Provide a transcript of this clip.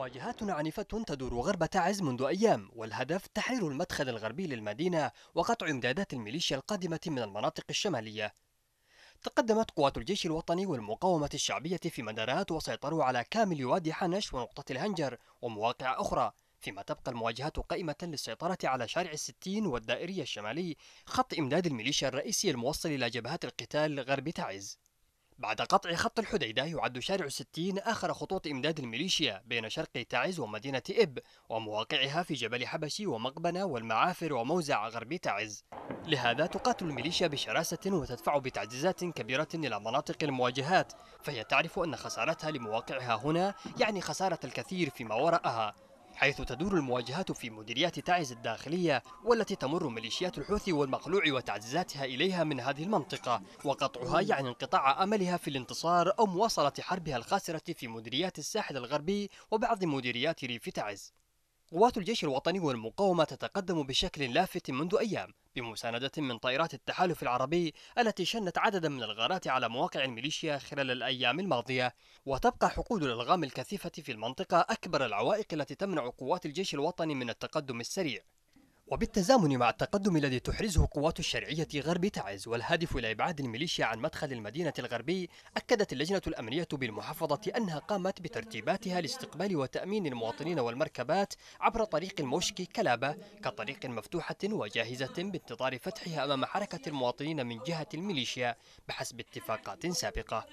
مواجهات عنيفة تدور غرب تعز منذ أيام والهدف تحرير المدخل الغربي للمدينة وقطع إمدادات الميليشيا القادمة من المناطق الشمالية تقدمت قوات الجيش الوطني والمقاومة الشعبية في مدارات وسيطروا على كامل وادي حنش ونقطة الهنجر ومواقع أخرى فيما تبقى المواجهات قائمة للسيطرة على شارع الستين والدائرية الشمالي خط إمداد الميليشيا الرئيسي الموصل إلى جبهات القتال غرب تعز بعد قطع خط الحديدة يعد شارع 60 آخر خطوط إمداد الميليشيا بين شرق تعز ومدينة إب ومواقعها في جبل حبشي ومقبنة والمعافر وموزع غربي تعز لهذا تقاتل الميليشيا بشراسة وتدفع بتعزيزات كبيرة إلى مناطق المواجهات فهي تعرف أن خسارتها لمواقعها هنا يعني خسارة الكثير فيما وراءها حيث تدور المواجهات في مديريات تعز الداخلية والتي تمر ميليشيات الحوثي والمقلوع وتعزيزاتها إليها من هذه المنطقة وقطعها يعني انقطاع أملها في الانتصار أو مواصلة حربها الخاسرة في مديريات الساحل الغربي وبعض مديريات ريف تعز قوات الجيش الوطني والمقاومة تتقدم بشكل لافت منذ أيام بمساندة من طائرات التحالف العربي التي شنت عددا من الغارات على مواقع الميليشيا خلال الأيام الماضية وتبقى حقول الألغام الكثيفة في المنطقة أكبر العوائق التي تمنع قوات الجيش الوطني من التقدم السريع وبالتزامن مع التقدم الذي تحرزه قوات الشرعية غرب تعز والهادف إلى إبعاد الميليشيا عن مدخل المدينة الغربي أكدت اللجنة الأمنية بالمحافظة أنها قامت بترتيباتها لاستقبال وتأمين المواطنين والمركبات عبر طريق الموشك كلابة كطريق مفتوحة وجاهزة بانتظار فتحها أمام حركة المواطنين من جهة الميليشيا بحسب اتفاقات سابقة